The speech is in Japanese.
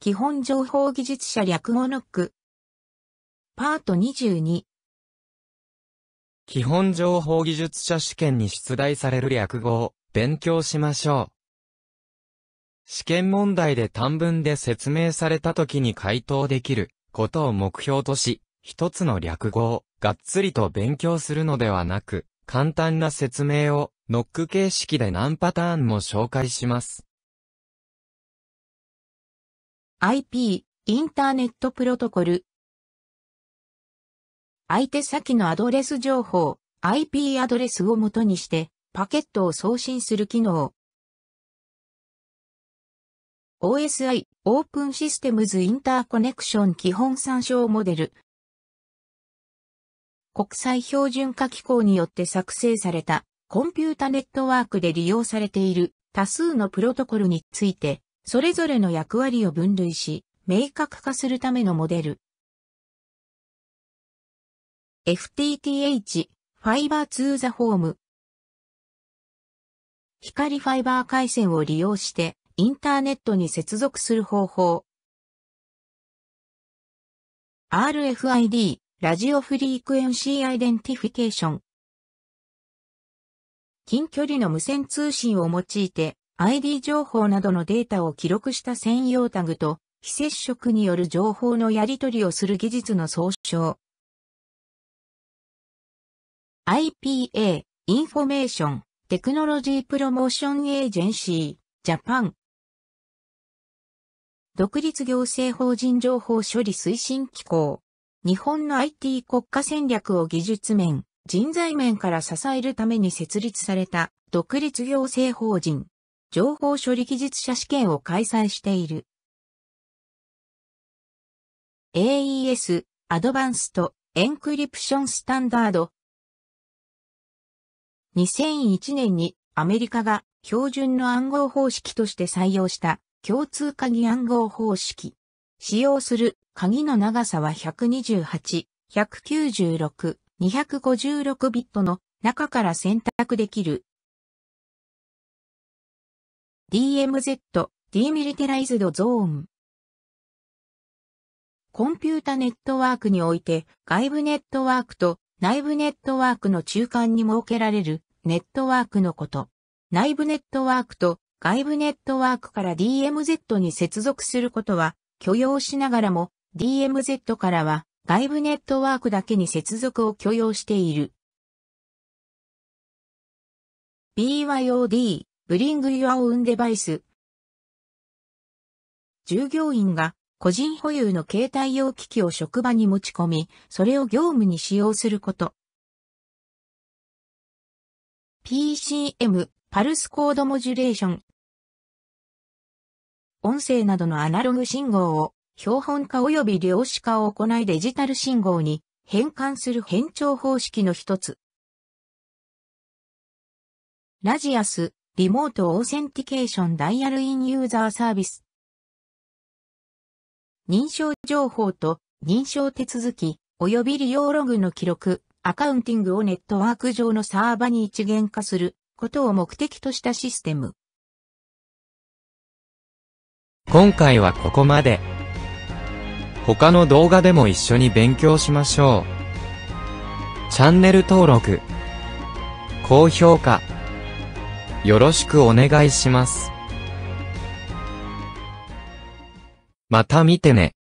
基本情報技術者略語ノック。パート22。基本情報技術者試験に出題される略語を勉強しましょう。試験問題で短文で説明された時に回答できることを目標とし、一つの略語をがっつりと勉強するのではなく、簡単な説明をノック形式で何パターンも紹介します。IP、インターネットプロトコル。相手先のアドレス情報、IP アドレスを元にして、パケットを送信する機能。OSI、オープンシステムズインターコネクション基本参照モデル。国際標準化機構によって作成されたコンピュータネットワークで利用されている多数のプロトコルについてそれぞれの役割を分類し、明確化するためのモデル。FTTH、ファイバーツーザホーム。光ファイバー回線を利用して、インターネットに接続する方法。RFID、ラジオフリークエンシーアイデンティフィケーション。近距離の無線通信を用いて、ID 情報などのデータを記録した専用タグと、非接触による情報のやり取りをする技術の総称。IPA、インフォメーション、テクノロジープロモーションエージェンシー、ジャパン。独立行政法人情報処理推進機構。日本の IT 国家戦略を技術面、人材面から支えるために設立された独立行政法人。情報処理技術者試験を開催している。AES アドバンス r エンクリプションスタンダード2001年にアメリカが標準の暗号方式として採用した共通鍵暗号方式。使用する鍵の長さは128、196、256ビットの中から選択できる DMZ、i t ミリテライズドゾーン。コンピュータネットワークにおいて、外部ネットワークと内部ネットワークの中間に設けられるネットワークのこと。内部ネットワークと外部ネットワークから DMZ に接続することは許容しながらも、DMZ からは外部ネットワークだけに接続を許容している。BYOD Bring Your Own Device。従業員が個人保有の携帯用機器を職場に持ち込み、それを業務に使用すること。PCM、パルスコードモジュレーション。音声などのアナログ信号を標本化及び量子化を行いデジタル信号に変換する変調方式の一つ。ラジアス、リモートオーセンティケーションダイヤルインユーザーサービス。認証情報と認証手続き及び利用ログの記録、アカウンティングをネットワーク上のサーバに一元化することを目的としたシステム。今回はここまで。他の動画でも一緒に勉強しましょう。チャンネル登録、高評価、よろしくお願いします。また見てね。